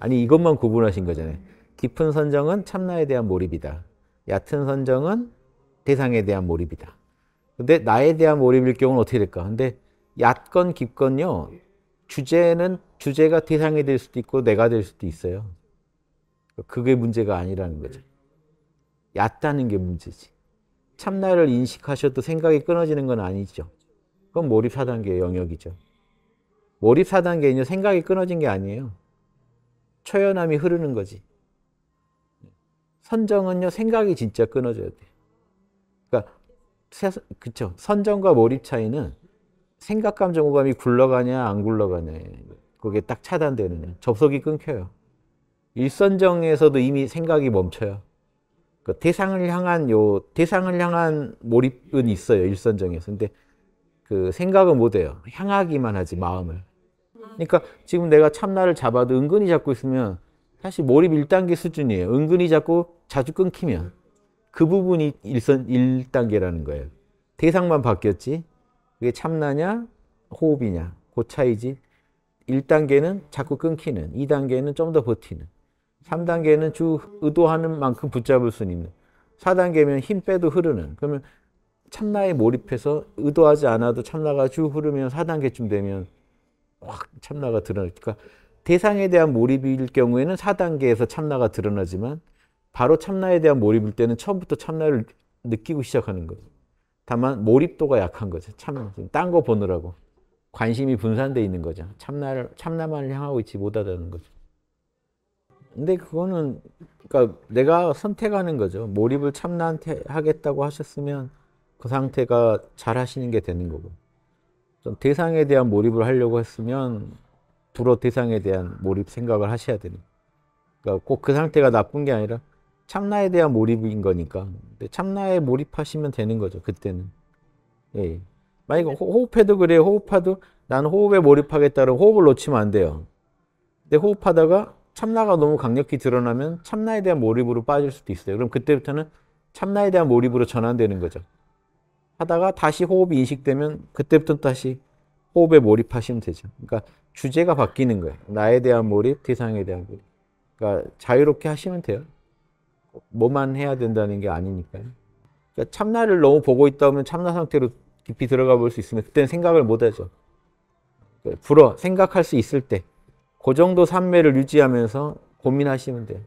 아니 이것만 구분하신 거잖아요. 깊은 선정은 참나에 대한 몰입이다. 얕은 선정은 대상에 대한 몰입이다. 근데 나에 대한 몰입일 경우는 어떻게 될까? 근데 얕건 깊건요. 주제는 주제가 대상이 될 수도 있고 내가 될 수도 있어요. 그게 문제가 아니라는 거죠. 얕다는 게 문제지. 참나를 인식하셔도 생각이 끊어지는 건 아니죠. 그건 몰입 4단계 영역이죠. 몰입 4단계는 생각이 끊어진 게 아니에요. 초연함이 흐르는 거지. 선정은요, 생각이 진짜 끊어져야 돼. 그니까 그쵸. 선정과 몰입 차이는 생각, 감정, 오감이 굴러가냐, 안 굴러가냐. 그게 딱차단되느 접속이 끊겨요. 일선정에서도 이미 생각이 멈춰요. 그 대상을 향한 요, 대상을 향한 몰입은 있어요. 일선정에서. 근데 그 생각은 못 해요. 향하기만 하지, 마음을. 그러니까 지금 내가 참나를 잡아도 은근히 잡고 있으면 사실 몰입 1단계 수준이에요. 은근히 잡고 자주 끊기면. 그 부분이 일선 1단계라는 거예요. 대상만 바뀌었지. 그게 참나냐, 호흡이냐. 그 차이지. 1단계는 자꾸 끊기는, 2단계는 좀 더 버티는, 3단계는 쭉 의도하는 만큼 붙잡을 수 있는, 4단계면 힘 빼도 흐르는. 그러면 참나에 몰입해서 의도하지 않아도 참나가 쭉 흐르면 4단계쯤 되면 확 참나가 드러나니까 그러니까 대상에 대한 몰입일 경우에는 4단계에서 참나가 드러나지만 바로 참나에 대한 몰입일 때는 처음부터 참나를 느끼고 시작하는 거죠. 다만 몰입도가 약한 거죠. 참딴거 보느라고. 관심이 분산돼 있는 거죠. 참나를 참나만을 향하고 있지 못하다는 거죠. 근데 그거는 그러니까 내가 선택하는 거죠. 몰입을 참나한테 하겠다고 하셨으면 그 상태가 잘 하시는 게 되는 거고. 어떤 대상에 대한 몰입을 하려고 했으면 불어 대상에 대한 몰입 생각을 하셔야 되는. 그러니까 꼭 그 상태가 나쁜 게 아니라 참나에 대한 몰입인 거니까. 근데 참나에 몰입하시면 되는 거죠. 그때는. 예. 만약에 호흡해도 그래요. 호흡하도 나는 호흡에 몰입하겠다는 호흡을 놓치면 안 돼요. 근데 호흡하다가 참나가 너무 강력히 드러나면 참나에 대한 몰입으로 빠질 수도 있어요. 그럼 그때부터는 참나에 대한 몰입으로 전환되는 거죠. 하다가 다시 호흡이 인식되면 그때부터 다시 호흡에 몰입하시면 되죠. 그러니까 주제가 바뀌는 거예요. 나에 대한 몰입, 대상에 대한 몰입. 그러니까 자유롭게 하시면 돼요. 뭐만 해야 된다는 게 아니니까요. 그러니까 참나를 너무 보고 있다 보면 참나 상태로 깊이 들어가 볼 수 있으면 그때는 생각을 못 하죠. 그러니까 불어 생각할 수 있을 때, 그 정도 삼매를 유지하면서 고민하시면 돼요.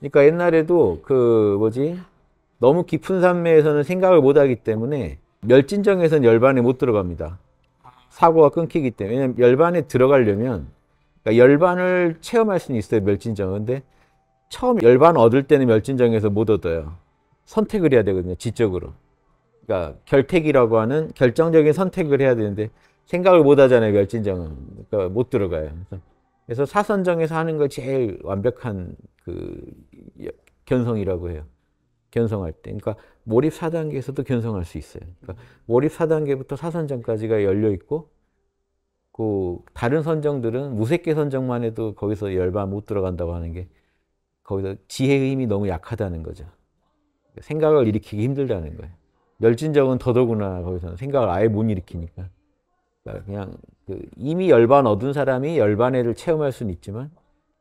그러니까 옛날에도 그 뭐지 너무 깊은 산매에서는 생각을 못하기 때문에 멸진정에서는 열반에 못 들어갑니다. 사고가 끊기기 때문에 왜냐면 열반에 들어가려면 그러니까 열반을 체험할 수는 있어요 멸진정 근데 처음 열반 얻을 때는 멸진정에서 못 얻어요 선택을 해야 되거든요 지적으로 그러니까 결택이라고 하는 결정적인 선택을 해야 되는데 생각을 못 하잖아요 멸진정은 그러니까 못 들어가요 그래서 사선정에서 하는 거 제일 완벽한 그 견성이라고 해요 견성할 때. 그러니까 몰입 4단계에서도 견성할 수 있어요. 그러니까 몰입 4단계부터 사선정까지가 열려 있고 그 다른 선정들은 무색계 선정만 해도 거기서 열반 못 들어간다고 하는 게 거기서 지혜의 힘이 너무 약하다는 거죠. 생각을 일으키기 힘들다는 거예요. 열진적은 더더구나 거기서는 생각을 아예 못일으키니까 그러니까 그냥 그 이미 열반 얻은 사람이 열반애를 체험할 수는 있지만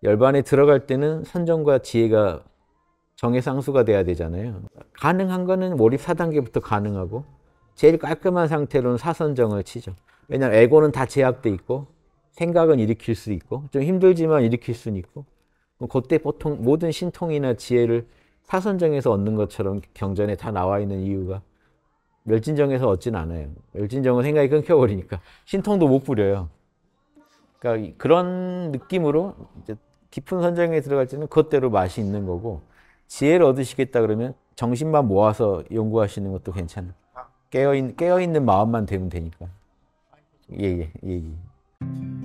열반에 들어갈 때는 선정과 지혜가 정의상수가 돼야 되잖아요. 가능한 거는 몰입 4단계부터 가능하고 제일 깔끔한 상태로는 사선정을 치죠. 왜냐하면 에고는 다 제약돼 있고 생각은 일으킬 수 있고 좀 힘들지만 일으킬 수는 있고 뭐 그때 보통 모든 신통이나 지혜를 사선정에서 얻는 것처럼 경전에 다 나와 있는 이유가 멸진정에서 얻진 않아요. 멸진정은 생각이 끊겨버리니까 신통도 못 부려요. 그러니까 그런 느낌으로 깊은 선정에 들어갈 때는 그것대로 맛이 있는 거고 지혜를 얻으시겠다 그러면 정신만 모아서 연구하시는 것도 괜찮아. 아. 깨어있, 깨어있는 마음만 되면 되니까. 아, 예, 예, 예. 예.